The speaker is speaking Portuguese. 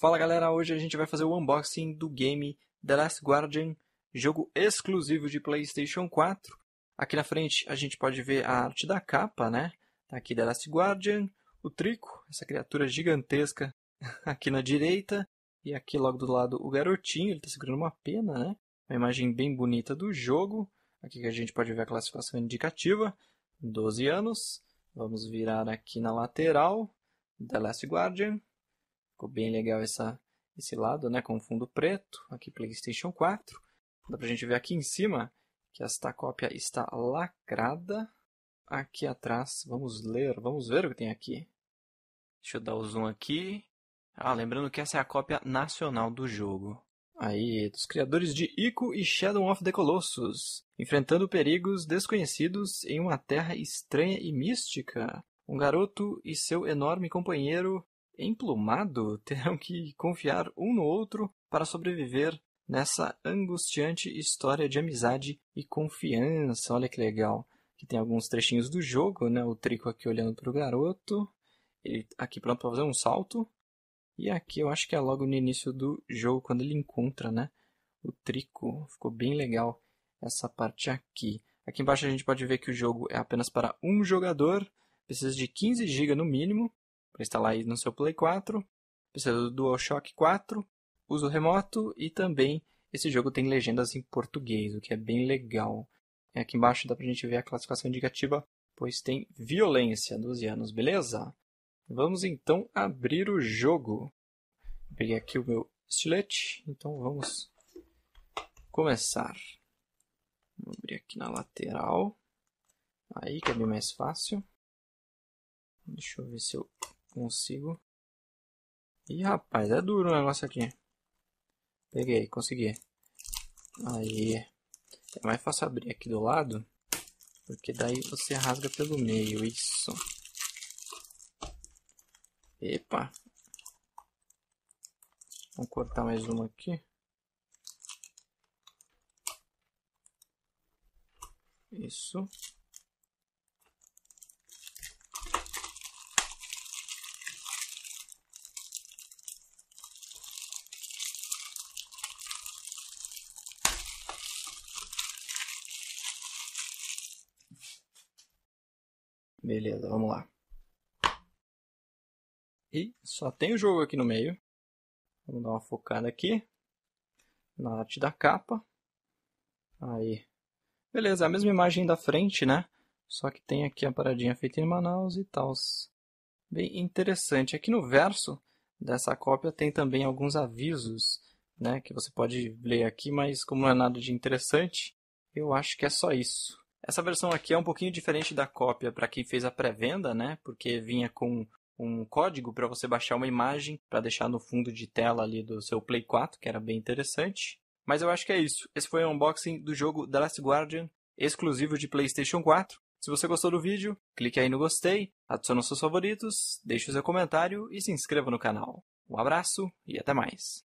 Fala galera, hoje a gente vai fazer o unboxing do game The Last Guardian, jogo exclusivo de PlayStation 4. Aqui na frente a gente pode ver a arte da capa, né? Tá aqui The Last Guardian, o Trico, essa criatura gigantesca aqui na direita, e aqui logo do lado o garotinho, ele tá segurando uma pena, né? Uma imagem bem bonita do jogo. Aqui que a gente pode ver a classificação indicativa, 12 anos. Vamos virar aqui na lateral, The Last Guardian, Ficou bem legal essa, esse lado, né? Com fundo preto. Aqui PlayStation 4. Dá pra gente ver aqui em cima que esta cópia está lacrada. Aqui atrás, vamos ler, vamos ver o que tem aqui. Deixa eu dar o zoom aqui. Ah, lembrando que essa é a cópia nacional do jogo. Aí, dos criadores de Ico e Shadow of the Colossus, enfrentando perigos desconhecidos em uma terra estranha e mística. Um garoto e seu enorme companheiro emplumado terão que confiar um no outro para sobreviver nessa angustiante história de amizade e confiança. Olha que legal. Que tem alguns trechinhos do jogo, né? O Trico aqui olhando para o garoto, ele aqui pronto para fazer um salto. E aqui eu acho que é logo no início do jogo, quando ele encontra, né? O Trico. Ficou bem legal essa parte aqui. Aqui embaixo a gente pode ver que o jogo é apenas para um jogador, precisa de 15 GB no mínimo, para instalar aí no seu Play 4, precisa do DualShock 4, uso remoto e também esse jogo tem legendas em português, o que é bem legal. Aqui embaixo dá pra gente ver a classificação indicativa, pois tem violência, 12 anos, beleza? Vamos então abrir o jogo. Peguei aqui o meu estilete, então vamos começar. Vou abrir aqui na lateral. Aí que é bem mais fácil. Deixa eu ver se eu consigo. Ih, rapaz, é duro o negócio aqui. Peguei, consegui. Aí. É mais fácil abrir aqui do lado. Porque daí você rasga pelo meio. Isso. Epa. Vamos cortar mais uma aqui. Isso. Beleza, vamos lá. E só tem o jogo aqui no meio. Vamos dar uma focada aqui. Na arte da capa. Aí. Beleza, a mesma imagem da frente, né? Só que tem aqui a paradinha feita em Manaus e tal. Bem interessante. Aqui no verso dessa cópia tem também alguns avisos, né? Que você pode ler aqui, mas como não é nada de interessante, eu acho que é só isso. Essa versão aqui é um pouquinho diferente da cópia para quem fez a pré-venda, né? Porque vinha com um código para você baixar uma imagem para deixar no fundo de tela ali do seu Play 4, que era bem interessante. Mas eu acho que é isso. Esse foi o unboxing do jogo The Last Guardian, exclusivo de PlayStation 4. Se você gostou do vídeo, clique aí no gostei, adicione os seus favoritos, deixe o seu comentário e se inscreva no canal. Um abraço e até mais.